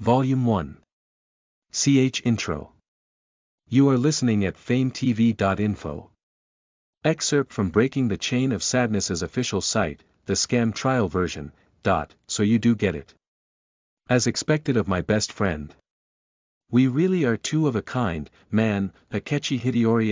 Volume 1. CH Intro. You are listening at fametv.info. Excerpt from Breaking the Chain of Sadness's official site, the scam trial version, dot, so you do get it. As expected of my best friend. We really are two of a kind, man, Akechi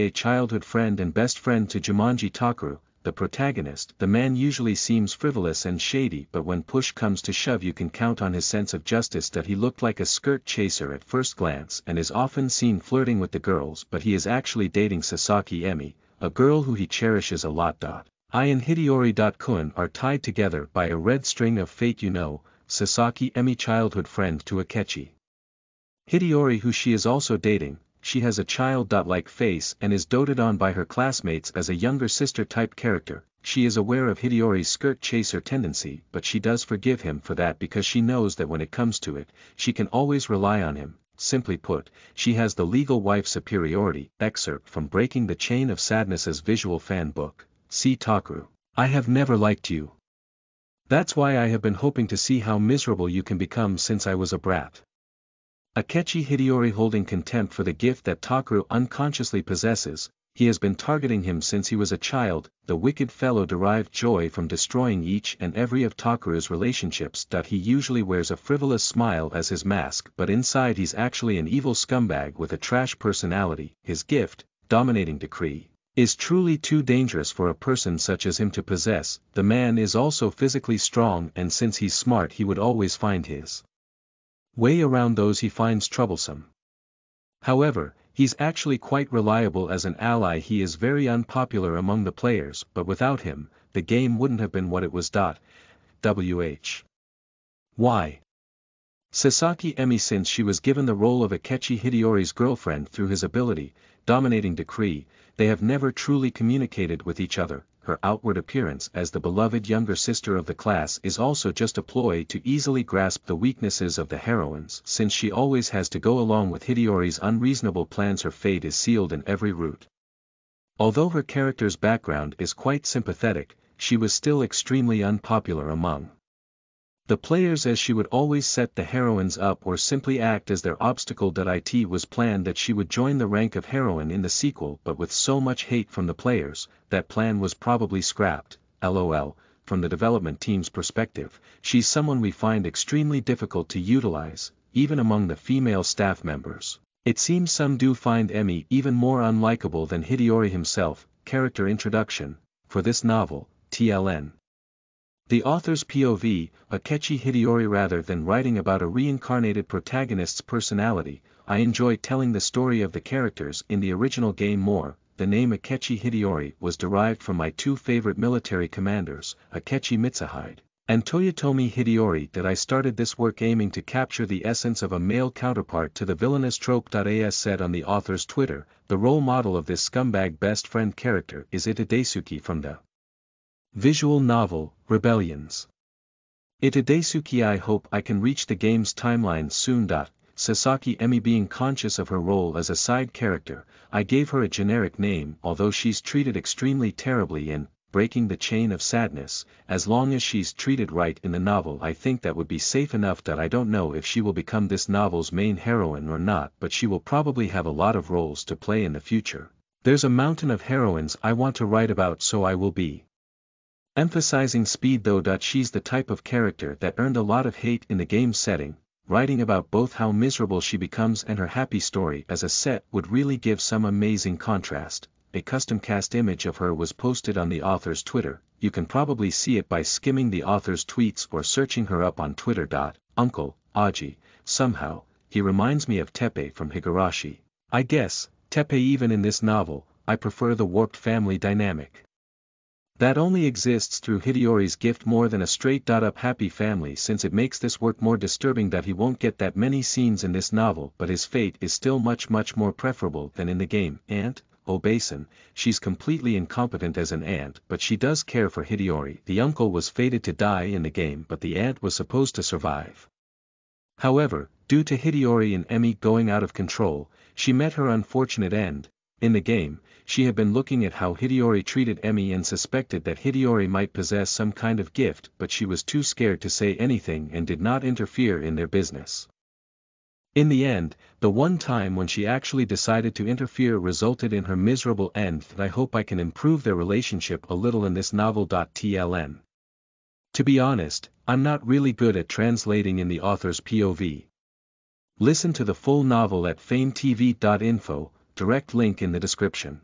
a childhood friend and best friend to Jumanji Takaru, the protagonist, the man usually seems frivolous and shady but when push comes to shove you can count on his sense of justice that he looked like a skirt chaser at first glance and is often seen flirting with the girls but he is actually dating Sasaki Emi, a girl who he cherishes a lot. I and Hideyori.kun are tied together by a red string of fate you know, Sasaki Emi childhood friend to Akechi. Hideyori who she is also dating, she has a child-like face and is doted on by her classmates as a younger sister-type character. She is aware of Hideyori's skirt chaser tendency but she does forgive him for that because she knows that when it comes to it, she can always rely on him. Simply put, she has the legal wife superiority. Excerpt from Breaking the Chain of Sadness's visual fan book. See Takaru. I have never liked you. That's why I have been hoping to see how miserable you can become since I was a brat. Akechi Hideyori holding contempt for the gift that Takaru unconsciously possesses, he has been targeting him since he was a child, the wicked fellow derived joy from destroying each and every of Takaru's relationships. He usually wears a frivolous smile as his mask but inside he's actually an evil scumbag with a trash personality, his gift, dominating decree, is truly too dangerous for a person such as him to possess, the man is also physically strong and since he's smart he would always find his way around those he finds troublesome. However, he's actually quite reliable as an ally he is very unpopular among the players but without him, the game wouldn't have been what it was. Wh. Why? Sasaki Emi since she was given the role of Akechi Hideyori's girlfriend through his ability, dominating decree, they have never truly communicated with each other, her outward appearance as the beloved younger sister of the class is also just a ploy to easily grasp the weaknesses of the heroines since she always has to go along with Hideyori's unreasonable plans her fate is sealed in every route. Although her character's background is quite sympathetic, she was still extremely unpopular among the players as she would always set the heroines up or simply act as their obstacle. It was planned that she would join the rank of heroine in the sequel but with so much hate from the players, that plan was probably scrapped, lol, from the development team's perspective, she's someone we find extremely difficult to utilize, even among the female staff members. It seems some do find Emmy even more unlikable than Hideyori himself, character introduction, for this novel, TLN, the author's POV, Akechi Hideyori rather than writing about a reincarnated protagonist's personality, I enjoy telling the story of the characters in the original game more. The name Akechi Hideyori was derived from my two favorite military commanders, Akechi Mitsuhide and Toyotomi Hideyori that I started this work aiming to capture the essence of a male counterpart to the villainous trope.as said on the author's Twitter, the role model of this scumbag best friend character is Itadesuki from the Visual novel, Rebellions. Itadesuki I hope I can reach the game's timeline soon. Sasaki Emi being conscious of her role as a side character, I gave her a generic name although she's treated extremely terribly in Breaking the Chain of Sadness, as long as she's treated right in the novel I think that would be safe enough that I don't know if she will become this novel's main heroine or not but she will probably have a lot of roles to play in the future. There's a mountain of heroines I want to write about so I will be Emphasizing speed though. She's the type of character that earned a lot of hate in the game setting, writing about both how miserable she becomes and her happy story as a set would really give some amazing contrast. A custom cast image of her was posted on the author's Twitter, you can probably see it by skimming the author's tweets or searching her up on Twitter. Uncle, Aji, somehow, he reminds me of Tepe from Higurashi. I guess, Tepe even in this novel, I prefer the warped family dynamic. That only exists through Hideyori's gift more than a straight-up dot happy family since it makes this work more disturbing that he won't get that many scenes in this novel but his fate is still much much more preferable than in the game. Aunt, Obasan, she's completely incompetent as an aunt but she does care for Hideyori. The uncle was fated to die in the game but the aunt was supposed to survive. However, due to Hideyori and Emi going out of control, she met her unfortunate end, in the game, she had been looking at how Hideyori treated Emmy and suspected that Hideyori might possess some kind of gift but she was too scared to say anything and did not interfere in their business. In the end, the one time when she actually decided to interfere resulted in her miserable end and I hope I can improve their relationship a little in this novel.tln. To be honest, I'm not really good at translating in the author's POV. Listen to the full novel at fametv.info, direct link in the description.